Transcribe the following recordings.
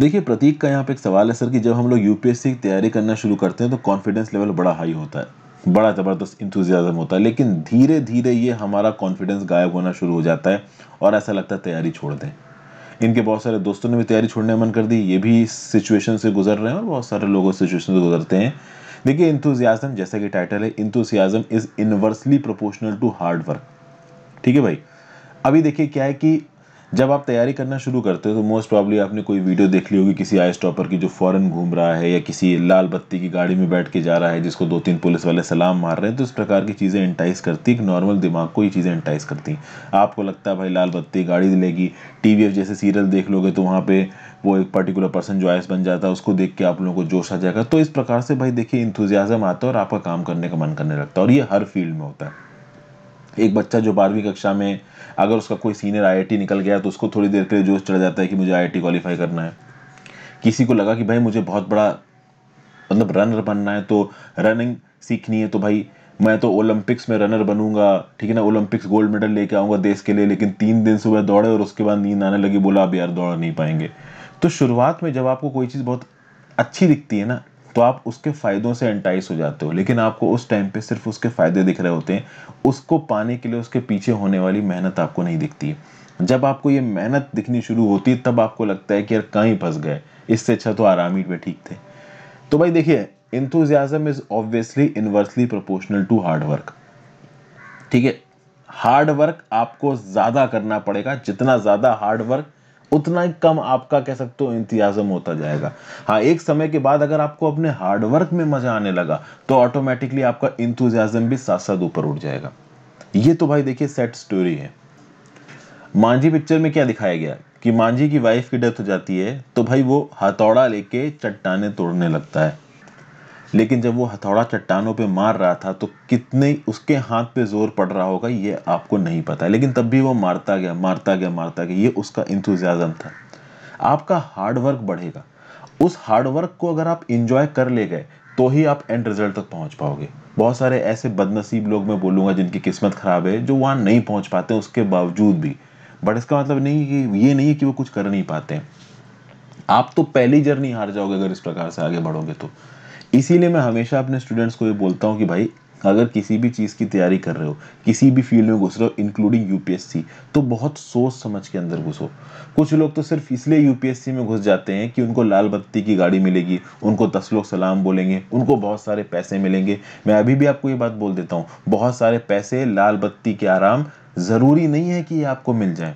देखिए प्रतीक का यहाँ पे एक सवाल है सर कि जब हम लोग यूपीएससी की तैयारी करना शुरू करते हैं तो कॉन्फिडेंस लेवल बड़ा हाई होता है बड़ा ज़बरदस्त इंथुजियाज़म होता है लेकिन धीरे धीरे ये हमारा कॉन्फिडेंस गायब होना शुरू हो जाता है और ऐसा लगता है तैयारी छोड़ दें इनके बहुत सारे दोस्तों ने भी तैयारी छोड़ने मन कर दी ये भी सिचुएशन से गुजर रहे हैं और बहुत सारे लोग सिचुएशन से गुजरते हैं देखिए इंथुजियाज़म जैसा कि टाइटल है enthusiasm is inversely proportional to hard work ठीक है भाई अभी देखिए क्या है कि जब आप तैयारी करना शुरू करते हो तो मोस्ट प्रॉब्ली आपने कोई वीडियो देख ली होगी किसी आई स्टॉपर की जो फॉरन घूम रहा है या किसी लाल बत्ती की गाड़ी में बैठ के जा रहा है जिसको दो तीन पुलिस वाले सलाम मार रहे हैं तो इस प्रकार की चीज़ें एंटाइस करती एक नॉर्मल दिमाग को ये चीज़ें एंटाइस करती आपको लगता है भाई लाल बत्ती गाड़ी दिलेगी टी जैसे सीरियल देख लोगे तो वहाँ पर वो एक पर्टिकुलर पर्सन जो आयस बन जाता है उसको देख के आप लोगों को जोश आ जाएगा तो इस प्रकार से भाई देखिए इंथुजियाज़म आता है और आपका काम करने का मन करने लगता है और ये हर फील्ड में होता है एक बच्चा जो बारहवीं कक्षा में अगर उसका कोई सीनियर आई निकल गया तो उसको थोड़ी देर के लिए जोश चढ़ जाता है कि मुझे आई क्वालीफाई करना है किसी को लगा कि भाई मुझे बहुत बड़ा मतलब रनर बनना है तो रनिंग सीखनी है तो भाई मैं तो ओलंपिक्स में रनर बनूंगा ठीक है ना ओलंपिक्स गोल्ड मेडल लेके आऊँगा देश के लिए लेकिन तीन दिन सुबह दौड़े और उसके बाद नींद आने लगी बोला अब यार दौड़ नहीं पाएंगे तो शुरुआत में जब आपको कोई चीज़ बहुत अच्छी दिखती है ना तो आप उसके फ़ायदों से एंटाइस हो जाते हो लेकिन आपको उस टाइम पे सिर्फ उसके फ़ायदे दिख रहे होते हैं उसको पाने के लिए उसके पीछे होने वाली मेहनत आपको नहीं दिखती है जब आपको ये मेहनत दिखनी शुरू होती है तब आपको लगता है कि यार कहीं फंस गए इससे अच्छा तो आराम ही पे ठीक थे तो भाई देखिए enthusiasm is obviously inversely proportional to hard work ठीक है हार्ड वर्क आपको ज़्यादा करना पड़ेगा जितना ज़्यादा हार्ड वर्क उतना ही कम आपका कह सकते हो इंतजाम होता जाएगा हाँ एक समय के बाद अगर आपको अपने हार्डवर्क में मजा आने लगा तो ऑटोमेटिकली आपका इंतजाम भी साथ साथ ऊपर उठ जाएगा ये तो भाई देखिए सेट स्टोरी है मांझी पिक्चर में क्या दिखाया गया कि मांझी की वाइफ की डेथ हो जाती है तो भाई वो हथौड़ा लेके चट्टाने तोड़ने लगता है लेकिन जब वो हथौड़ा चट्टानों पे मार रहा था तो कितने उसके हाथ पे जोर पड़ रहा होगा ये आपको नहीं पता लेकिन तब भी वो मारता गया मारता गया मारता गया ये उसका इंथुजियाज़म था आपका हार्डवर्क बढ़ेगा उस हार्डवर्क को अगर आप इंजॉय कर ले गए तो ही आप एंड रिजल्ट तक पहुंच पाओगे बहुत सारे ऐसे बदनसीब लोग मैं बोलूंगा जिनकी किस्मत ख़राब है जो वहां नहीं पहुंच पाते उसके बावजूद भी बट इसका मतलब नहीं कि ये नहीं है कि वो कुछ कर नहीं पाते आप तो पहली जर्नी हार जाओगे अगर इस प्रकार से आगे बढ़ोगे तो इसीलिए मैं हमेशा अपने स्टूडेंट्स को ये बोलता हूँ कि भाई अगर किसी भी चीज़ की तैयारी कर रहे हो किसी भी फील्ड में घुस रहे हो इंक्लूडिंग यूपीएससी तो बहुत सोच समझ के अंदर घुसो कुछ लोग तो सिर्फ इसलिए यूपीएससी में घुस जाते हैं कि उनको लाल बत्ती की गाड़ी मिलेगी उनको दस लोग सलाम बोलेंगे उनको बहुत सारे पैसे मिलेंगे मैं अभी भी आपको ये बात बोल देता हूँ बहुत सारे पैसे लाल बत्ती के आराम ज़रूरी नहीं है कि ये आपको मिल जाए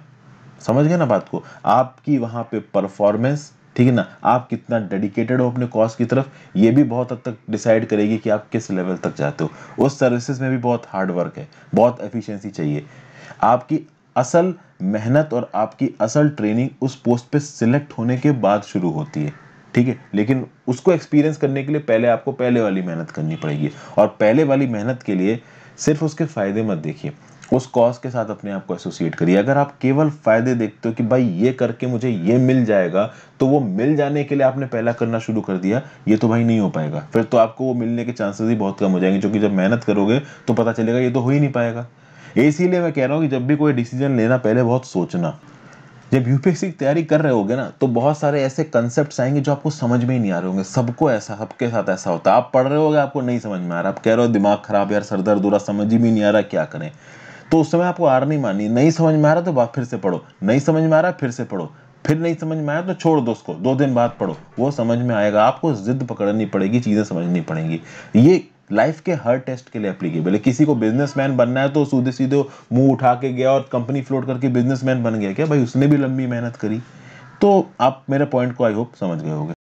समझ गए ना बात को आपकी वहाँ पे परफॉर्मेंस ठीक है ना आप कितना डेडिकेटेड हो अपने कॉज की तरफ ये भी बहुत हद तक डिसाइड करेगी कि आप किस लेवल तक जाते हो उस सर्विसेज में भी बहुत हार्ड वर्क है बहुत एफिशिएंसी चाहिए आपकी असल मेहनत और आपकी असल ट्रेनिंग उस पोस्ट पे सिलेक्ट होने के बाद शुरू होती है ठीक है लेकिन उसको एक्सपीरियंस करने के लिए पहले आपको पहले वाली मेहनत करनी पड़ेगी और पहले वाली मेहनत के लिए सिर्फ उसके फ़ायदे मत देखिए उस कॉज के साथ अपने आप को एसोसिएट करिए अगर आप केवल फायदे देखते हो कि भाई ये करके मुझे ये मिल जाएगा तो वो मिल जाने के लिए आपने पहला करना शुरू कर दिया ये तो भाई नहीं हो पाएगा फिर तो आपको वो मिलने के चांसेस ही बहुत कम हो जाएंगे क्योंकि जब मेहनत करोगे तो पता चलेगा ये तो हो ही नहीं पाएगा इसीलिए मैं कह रहा हूँ कि जब भी कोई डिसीजन लेना पहले बहुत सोचना जब यूपीएससी की तैयारी कर रहे होगे ना तो बहुत सारे ऐसे कंसेप्ट आएंगे जो आपको समझ में ही नहीं आ रहे होंगे सबको ऐसा सबके साथ ऐसा होता है आप पढ़ रहे होगे आपको नहीं समझ में आ रहा आप कह रहे हो दिमाग खराब यार सर दर्द हो रहा समझ ही नहीं आ रहा क्या करें तो उस समय आपको हार नहीं मानी नहीं समझ में आ रहा तो फिर से पढ़ो नहीं समझ में आ रहा फिर से पढ़ो फिर नहीं समझ में आया तो छोड़ दो उसको दो दिन बाद पढ़ो वो समझ में आएगा आपको जिद पकड़नी पड़ेगी चीज़ें समझनी पड़ेंगी ये लाइफ के हर टेस्ट के लिए अप्लीकेबल है किसी को बिजनेसमैन बनना है तो सीधे सीधे मुंह उठा के गया और कंपनी फ्लोट करके बिजनेसमैन बन गया क्या भाई उसने भी लंबी मेहनत करी तो आप मेरे पॉइंट को आई होप समझ गए होगे